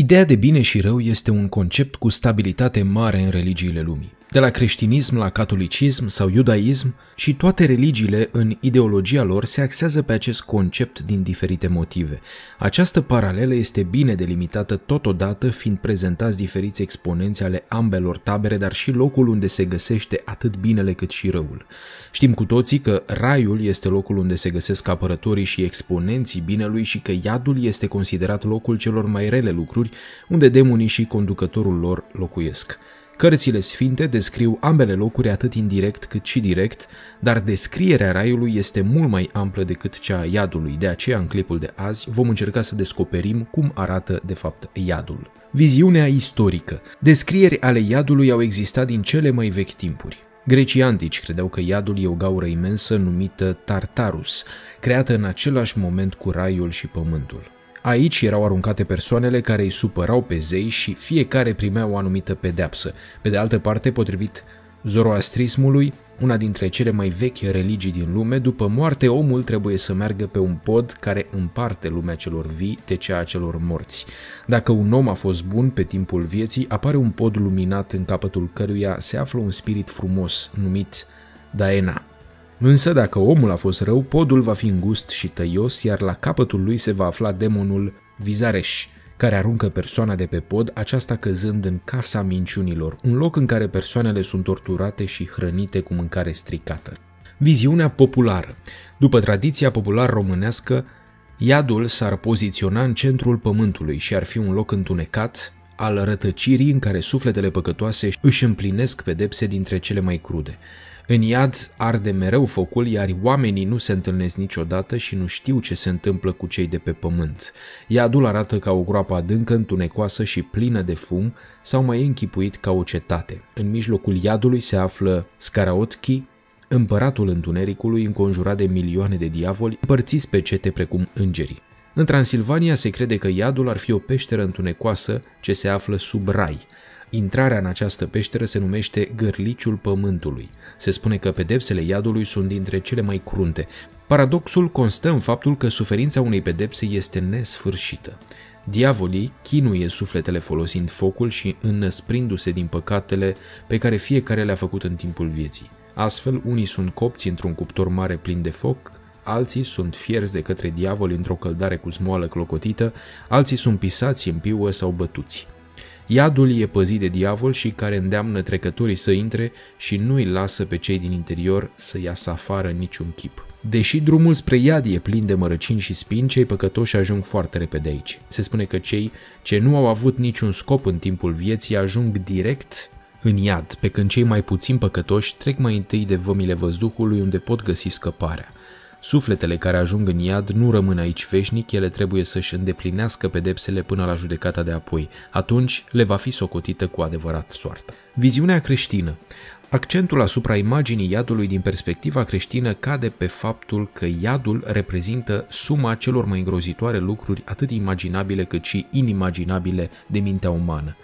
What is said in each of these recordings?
Ideea de bine și rău este un concept cu stabilitate mare în religiile lumii. De la creștinism la catolicism sau iudaism și toate religiile în ideologia lor se axează pe acest concept din diferite motive. Această paralelă este bine delimitată totodată fiind prezentați diferiți exponenți ale ambelor tabere, dar și locul unde se găsește atât binele cât și răul. Știm cu toții că raiul este locul unde se găsesc apărătorii și exponenții binelui și că iadul este considerat locul celor mai rele lucruri, unde demonii și conducătorul lor locuiesc. Cărțile sfinte descriu ambele locuri atât indirect cât și direct, dar descrierea raiului este mult mai amplă decât cea a iadului, de aceea în clipul de azi vom încerca să descoperim cum arată de fapt iadul. Viziunea istorică. Descrieri ale iadului au existat din cele mai vechi timpuri. Grecii antici credeau că iadul e o gaură imensă numită Tartarus, creată în același moment cu raiul și pământul. Aici erau aruncate persoanele care îi supărau pe zei și fiecare primea o anumită pedeapsă. Pe de altă parte, potrivit zoroastrismului, una dintre cele mai vechi religii din lume, după moarte omul trebuie să meargă pe un pod care împarte lumea celor vii de cea a celor morți. Dacă un om a fost bun pe timpul vieții, apare un pod luminat în capătul căruia se află un spirit frumos numit Daena. Însă dacă omul a fost rău, podul va fi îngust și tăios, iar la capătul lui se va afla demonul Vizareș, care aruncă persoana de pe pod, aceasta căzând în casa minciunilor, un loc în care persoanele sunt torturate și hrănite cu mâncare stricată. Viziunea populară. După tradiția populară românească, iadul s-ar poziționa în centrul pământului și ar fi un loc întunecat al rătăcirii în care sufletele păcătoase își împlinesc pedepse dintre cele mai crude. În iad arde mereu focul, iar oamenii nu se întâlnesc niciodată și nu știu ce se întâmplă cu cei de pe pământ. Iadul arată ca o groapă adâncă, întunecoasă și plină de fum, sau mai închipuit ca o cetate. În mijlocul iadului se află Scaraotchi, împăratul întunericului înconjurat de milioane de diavoli, împărțiți pe cete precum îngerii. În Transilvania se crede că iadul ar fi o peșteră întunecoasă ce se află sub rai – Intrarea în această peșteră se numește Gârliciul Pământului. Se spune că pedepsele iadului sunt dintre cele mai crunte. Paradoxul constă în faptul că suferința unei pedepse este nesfârșită. Diavolii chinuie sufletele folosind focul și înăsprindu-se din păcatele pe care fiecare le-a făcut în timpul vieții. Astfel, unii sunt copți într-un cuptor mare plin de foc, alții sunt fierți de către diavol într-o căldare cu smoală clocotită, alții sunt pisați în piuă sau bătuți. Iadul e păzit de diavol și care îndeamnă trecătorii să intre și nu îi lasă pe cei din interior să iasă afară niciun chip. Deși drumul spre iad e plin de mărăcini și spini, cei păcătoși ajung foarte repede aici. Se spune că cei ce nu au avut niciun scop în timpul vieții ajung direct în iad, pe când cei mai puțin păcătoși trec mai întâi de vămile văzduhului unde pot găsi scăparea. Sufletele care ajung în iad nu rămân aici veșnic, ele trebuie să-și îndeplinească pedepsele până la judecata de apoi. Atunci le va fi socotită cu adevărat soarta. Viziunea creștină Accentul asupra imaginii iadului din perspectiva creștină cade pe faptul că iadul reprezintă suma celor mai îngrozitoare lucruri atât imaginabile cât și inimaginabile de mintea umană.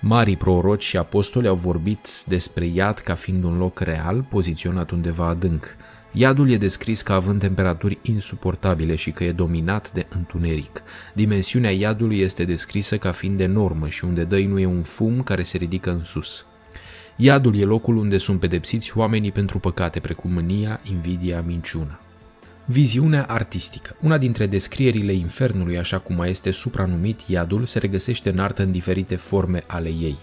Marii proroci și apostoli au vorbit despre iad ca fiind un loc real, poziționat undeva adânc. Iadul e descris ca având temperaturi insuportabile și că e dominat de întuneric. Dimensiunea iadului este descrisă ca fiind enormă și unde nu e un fum care se ridică în sus. Iadul e locul unde sunt pedepsiți oamenii pentru păcate precum mânia, invidia, minciuna. Viziunea artistică. Una dintre descrierile infernului, așa cum mai este supranumit iadul, se regăsește în artă în diferite forme ale ei.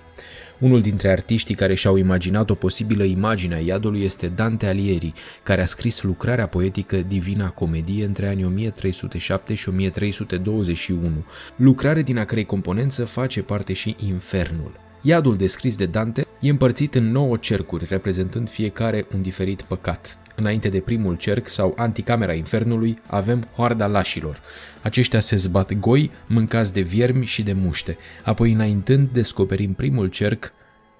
Unul dintre artiștii care și-au imaginat o posibilă imagine a iadului este Dante Alighieri, care a scris lucrarea poetică Divina Comedie între anii 1307 și 1321, lucrare din a cărei componență face parte și Infernul. Iadul descris de Dante E împărțit în 9 cercuri, reprezentând fiecare un diferit păcat. Înainte de primul cerc sau anticamera infernului, avem hoarda lașilor. Aceștia se zbat goi, mâncați de viermi și de muște. Apoi, înaintând, descoperim primul cerc,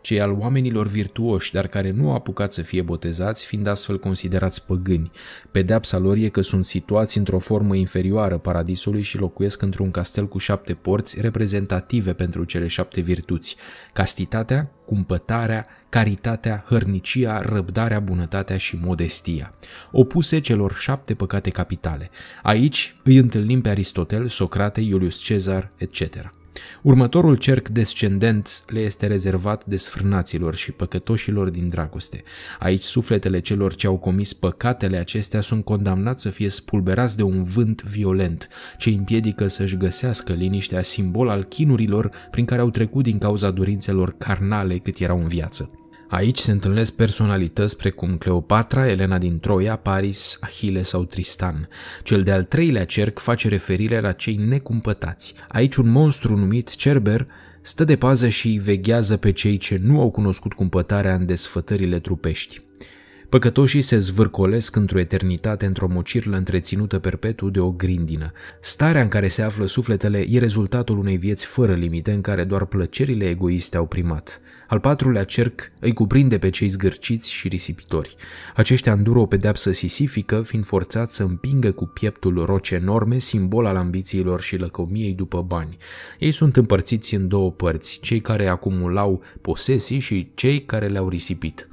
cei al oamenilor virtuoși, dar care nu au apucat să fie botezați, fiind astfel considerați păgâni. Pedeapsa lor e că sunt situați într-o formă inferioară paradisului și locuiesc într-un castel cu șapte porți reprezentative pentru cele șapte virtuți. Castitatea, cumpătarea, caritatea, hărnicia, răbdarea, bunătatea și modestia, opuse celor șapte păcate capitale. Aici îi întâlnim pe Aristotel, Socrate, Iulius Cezar, etc. Următorul cerc descendent le este rezervat desfrânaților și păcătoșilor din dragoste. Aici sufletele celor ce au comis păcatele acestea sunt condamnați să fie spulberați de un vânt violent, ce împiedică să-și găsească liniștea simbol al chinurilor prin care au trecut din cauza dorințelor carnale cât erau în viață. Aici se întâlnesc personalități precum Cleopatra, Elena din Troia, Paris, Ahile sau Tristan. Cel de-al treilea cerc face referire la cei necumpătați. Aici un monstru numit Cerber stă de pază și veghează pe cei ce nu au cunoscut cumpătarea în desfătările trupești. Păcătoșii se zvârcolesc într-o eternitate, într-o mocirlă întreținută perpetu de o grindină. Starea în care se află sufletele e rezultatul unei vieți fără limite în care doar plăcerile egoiste au primat. Al patrulea cerc îi cuprinde pe cei zgârciți și risipitori. Aceștia îndură o pedeapsă sisifică, fiind forțați să împingă cu pieptul roce enorme, simbol al ambițiilor și lăcomiei după bani. Ei sunt împărțiți în două părți, cei care acumulau posesii și cei care le-au risipit.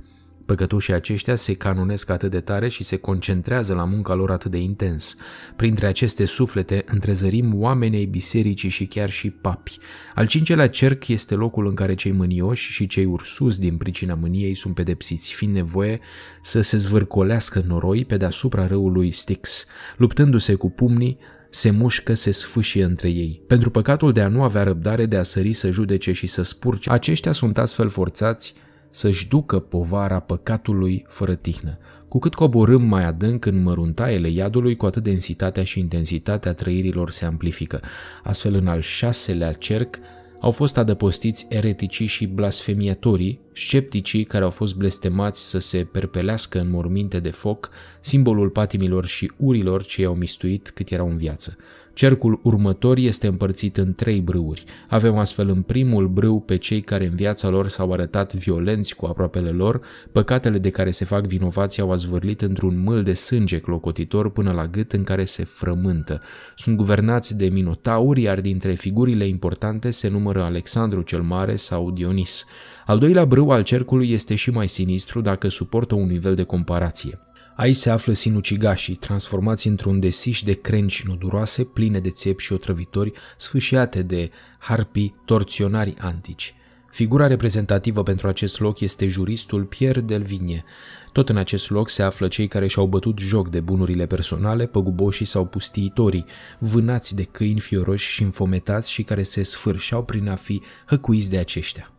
Păcătușii aceștia se canonesc atât de tare și se concentrează la munca lor atât de intens. Printre aceste suflete întrezărim oamenii bisericii și chiar și papi. Al cincelea cerc este locul în care cei mânioși și cei ursuzi din pricina mâniei sunt pedepsiți, fiind nevoie să se zvârcolească noroi pe deasupra râului Styx. Luptându-se cu pumnii, se mușcă, se sfâșie între ei. Pentru păcatul de a nu avea răbdare, de a sări să judece și să spurce, aceștia sunt astfel forțați să-și ducă povara păcatului fără tihnă. Cu cât coborâm mai adânc în măruntaiele iadului, cu atât densitatea și intensitatea trăirilor se amplifică. Astfel, în al șaselea cerc, au fost adăpostiți ereticii și blasfemiatorii, scepticii care au fost blestemați să se perpelească în morminte de foc, simbolul patimilor și urilor ce i-au mistuit cât erau în viață. Cercul următor este împărțit în trei brâuri. Avem astfel în primul brâu pe cei care în viața lor s-au arătat violenți cu aproapele lor, păcatele de care se fac vinovați au azvârlit într-un mâl de sânge clocotitor până la gât în care se frământă. Sunt guvernați de minotauri, iar dintre figurile importante se numără Alexandru cel Mare sau Dionis. Al doilea brâu al cercului este și mai sinistru dacă suportă un nivel de comparație. Aici se află sinucigașii, transformați într-un desiș de crenci noduroase pline de țepi și otrăvitori sfâșiate de harpi, torționari antici. Figura reprezentativă pentru acest loc este juristul Pierre Delvigne. Tot în acest loc se află cei care și-au bătut joc de bunurile personale, păguboșii sau pustiitorii, vânați de câini fioroși și înfometați și care se sfârșeau prin a fi hăcuiți de aceștia.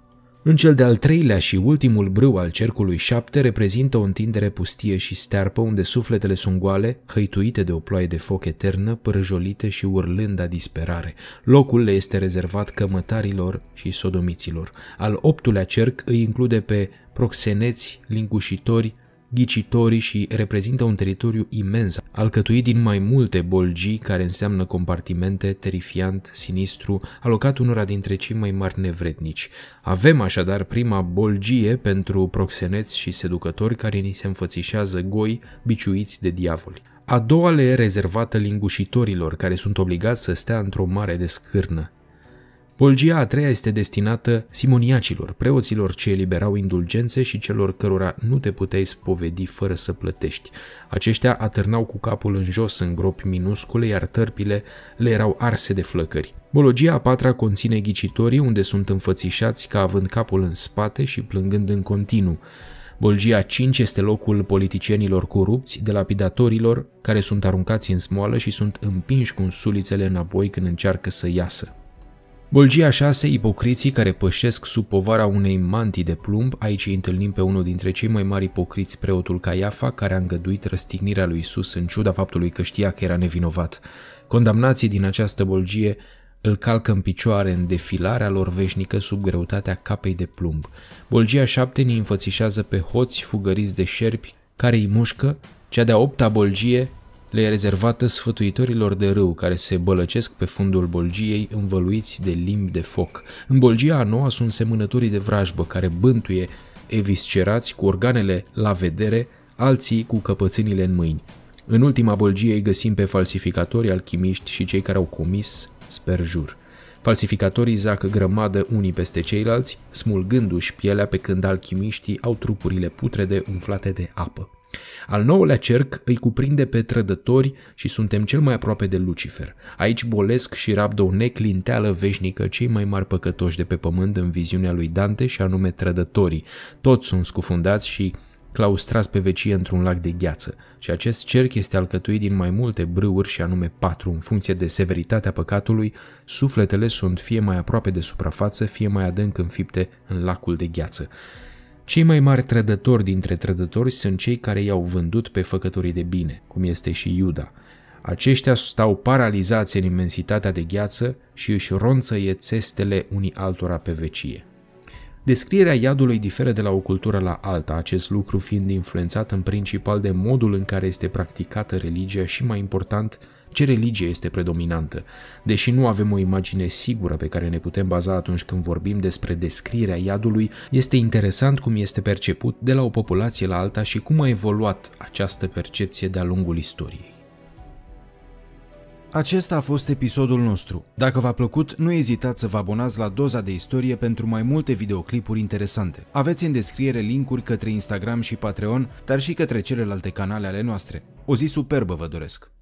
În cel de-al treilea și ultimul brâu al cercului șapte reprezintă o întindere pustie și stearpă unde sufletele sunt goale, hăituite de o ploaie de foc eternă, părăjolite și urlând a disperare. Locul le este rezervat cămătarilor și sodomiților. Al optulea cerc îi include pe proxeneți, lingușitori, ghicitorii și reprezintă un teritoriu imens, alcătuit din mai multe bolgii care înseamnă compartimente terifiant, sinistru, alocat unora dintre cei mai mari nevrednici. Avem așadar prima bolgie pentru proxeneți și seducători care ni se înfățișează goi biciuiți de diavoli. A doua le e rezervată lingușitorilor, care sunt obligați să stea într-o mare de scârnă. Bolgia a treia este destinată simoniacilor, preoților ce eliberau indulgențe și celor cărora nu te puteai spovedi fără să plătești. Aceștia atârnau cu capul în jos în gropi minuscule, iar tărpile le erau arse de flăcări. Bologia a patra conține ghicitorii unde sunt înfățișați ca având capul în spate și plângând în continuu. Bolgia 5 este locul politicienilor corupți, de lapidatorilor, care sunt aruncați în smoală și sunt împinși cu sulițele înapoi când încearcă să iasă. Bolgia 6, ipocriții care pășesc sub povara unei mantii de plumb, aici îi întâlnim pe unul dintre cei mai mari ipocriți, preotul Caiafa, care a îngăduit răstignirea lui Isus în ciuda faptului că știa că era nevinovat. Condamnații din această bolgie îl calcă în picioare în defilarea lor veșnică sub greutatea capei de plumb. Bolgia 7 ne înfățișează pe hoți fugăriți de șerpi care îi mușcă, cea de-a opta bolgie le e rezervată sfătuitorilor de râu care se bălăcesc pe fundul bolgiei învăluiți de limbi de foc. În bolgia a noua sunt semănătorii de vrajbă care bântuie, eviscerați cu organele la vedere, alții cu căpățânile în mâini. În ultima bolgie îi găsim pe falsificatori, alchimiști și cei care au comis sperjur. Falsificatorii zac grămadă unii peste ceilalți, smulgându-și pielea pe când alchimiștii au trupurile putrede umflate de apă. Al nouălea cerc îi cuprinde pe trădători și suntem cel mai aproape de Lucifer. Aici bolesc și rabdă o neclinteală veșnică cei mai mari păcătoși de pe pământ în viziunea lui Dante și anume trădătorii. Toți sunt scufundați și claustrați pe vecie într-un lac de gheață și acest cerc este alcătuit din mai multe brâuri și anume patru. În funcție de severitatea păcatului, sufletele sunt fie mai aproape de suprafață, fie mai adânc înfipte în lacul de gheață. Cei mai mari trădători dintre trădători sunt cei care i-au vândut pe făcătorii de bine, cum este și Iuda. Aceștia stau paralizați în imensitatea de gheață și își ronță țestele unii altora pe vecie. Descrierea iadului diferă de la o cultură la alta, acest lucru fiind influențat în principal de modul în care este practicată religia și, mai important, ce religie este predominantă. Deși nu avem o imagine sigură pe care ne putem baza atunci când vorbim despre descrierea iadului, este interesant cum este perceput de la o populație la alta și cum a evoluat această percepție de-a lungul istoriei. Acesta a fost episodul nostru. Dacă v-a plăcut, nu ezitați să vă abonați la doza de istorie pentru mai multe videoclipuri interesante. Aveți în descriere linkuri către Instagram și Patreon, dar și către celelalte canale ale noastre. O zi superbă vă doresc!